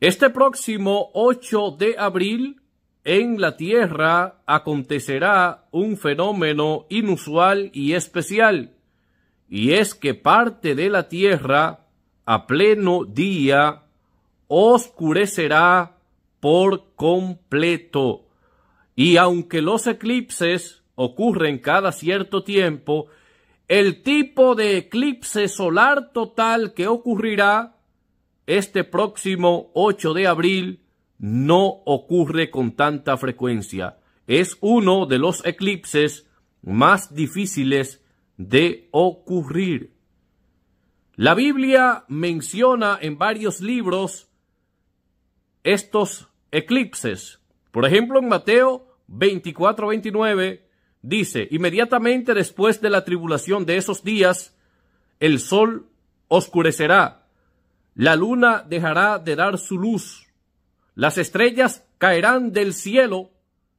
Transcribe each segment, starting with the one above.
Este próximo 8 de abril en la Tierra acontecerá un fenómeno inusual y especial, y es que parte de la Tierra a pleno día oscurecerá por completo. Y aunque los eclipses ocurren cada cierto tiempo, el tipo de eclipse solar total que ocurrirá este próximo 8 de abril no ocurre con tanta frecuencia. Es uno de los eclipses más difíciles de ocurrir. La Biblia menciona en varios libros estos eclipses. Por ejemplo, en Mateo 24-29 dice, inmediatamente después de la tribulación de esos días, el sol oscurecerá la luna dejará de dar su luz, las estrellas caerán del cielo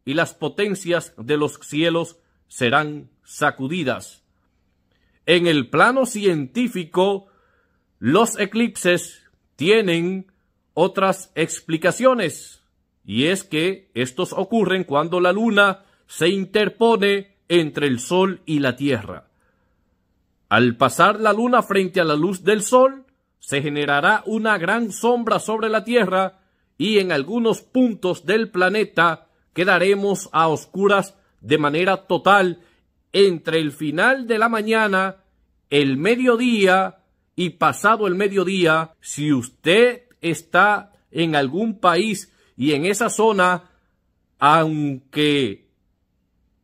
y las potencias de los cielos serán sacudidas. En el plano científico, los eclipses tienen otras explicaciones, y es que estos ocurren cuando la luna se interpone entre el sol y la tierra. Al pasar la luna frente a la luz del sol, se generará una gran sombra sobre la Tierra y en algunos puntos del planeta quedaremos a oscuras de manera total entre el final de la mañana, el mediodía y pasado el mediodía. Si usted está en algún país y en esa zona, aunque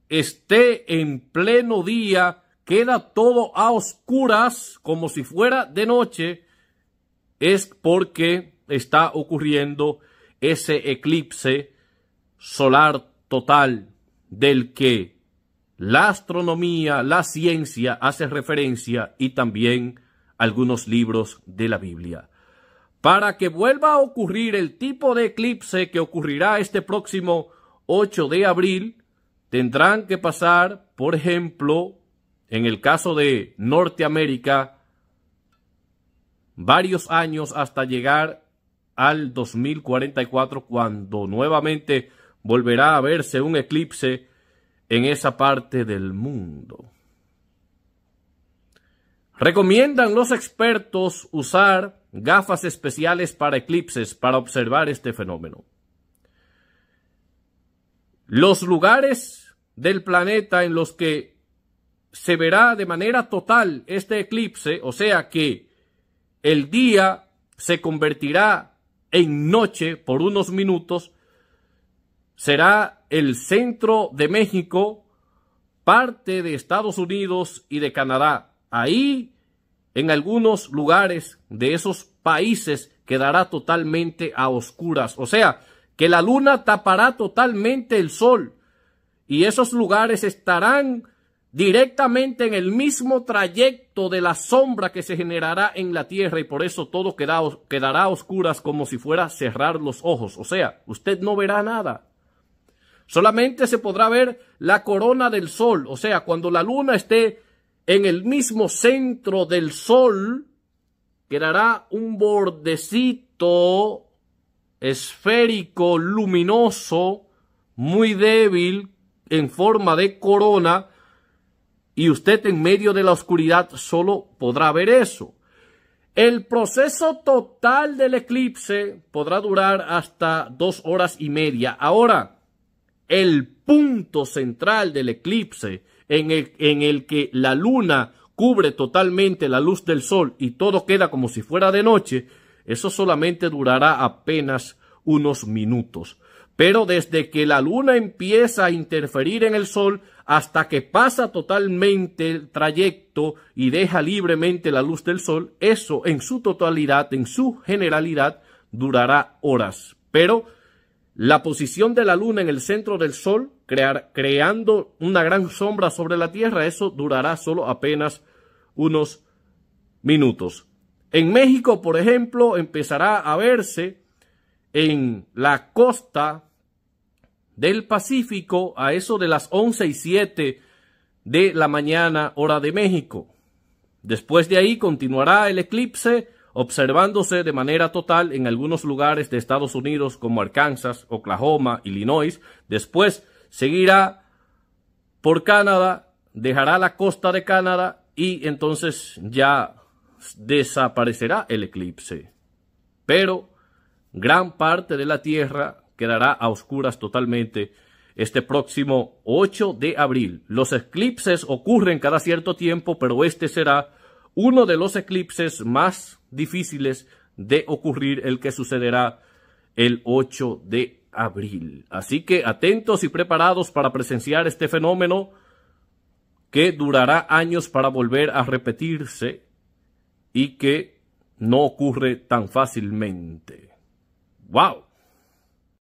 esté en pleno día, queda todo a oscuras como si fuera de noche es porque está ocurriendo ese eclipse solar total del que la astronomía, la ciencia hace referencia y también algunos libros de la Biblia. Para que vuelva a ocurrir el tipo de eclipse que ocurrirá este próximo 8 de abril, tendrán que pasar, por ejemplo, en el caso de Norteamérica, varios años hasta llegar al 2044 cuando nuevamente volverá a verse un eclipse en esa parte del mundo. Recomiendan los expertos usar gafas especiales para eclipses para observar este fenómeno. Los lugares del planeta en los que se verá de manera total este eclipse, o sea que el día se convertirá en noche por unos minutos, será el centro de México, parte de Estados Unidos y de Canadá. Ahí, en algunos lugares de esos países, quedará totalmente a oscuras. O sea, que la luna tapará totalmente el sol y esos lugares estarán directamente en el mismo trayecto de la sombra que se generará en la tierra y por eso todo quedará a oscuras como si fuera cerrar los ojos. O sea, usted no verá nada. Solamente se podrá ver la corona del sol. O sea, cuando la luna esté en el mismo centro del sol, quedará un bordecito esférico, luminoso, muy débil, en forma de corona, y usted en medio de la oscuridad solo podrá ver eso. El proceso total del eclipse podrá durar hasta dos horas y media. Ahora, el punto central del eclipse en el, en el que la luna cubre totalmente la luz del sol y todo queda como si fuera de noche, eso solamente durará apenas unos minutos. Pero desde que la luna empieza a interferir en el sol hasta que pasa totalmente el trayecto y deja libremente la luz del sol, eso en su totalidad, en su generalidad, durará horas. Pero la posición de la luna en el centro del sol, creando una gran sombra sobre la Tierra, eso durará solo apenas unos minutos. En México, por ejemplo, empezará a verse en la costa del Pacífico a eso de las 11 y 7 de la mañana hora de México. Después de ahí continuará el eclipse observándose de manera total en algunos lugares de Estados Unidos como Arkansas, Oklahoma, Illinois. Después seguirá por Canadá, dejará la costa de Canadá y entonces ya desaparecerá el eclipse. Pero gran parte de la Tierra quedará a oscuras totalmente este próximo 8 de abril. Los eclipses ocurren cada cierto tiempo, pero este será uno de los eclipses más difíciles de ocurrir, el que sucederá el 8 de abril. Así que atentos y preparados para presenciar este fenómeno que durará años para volver a repetirse y que no ocurre tan fácilmente. ¡Wow!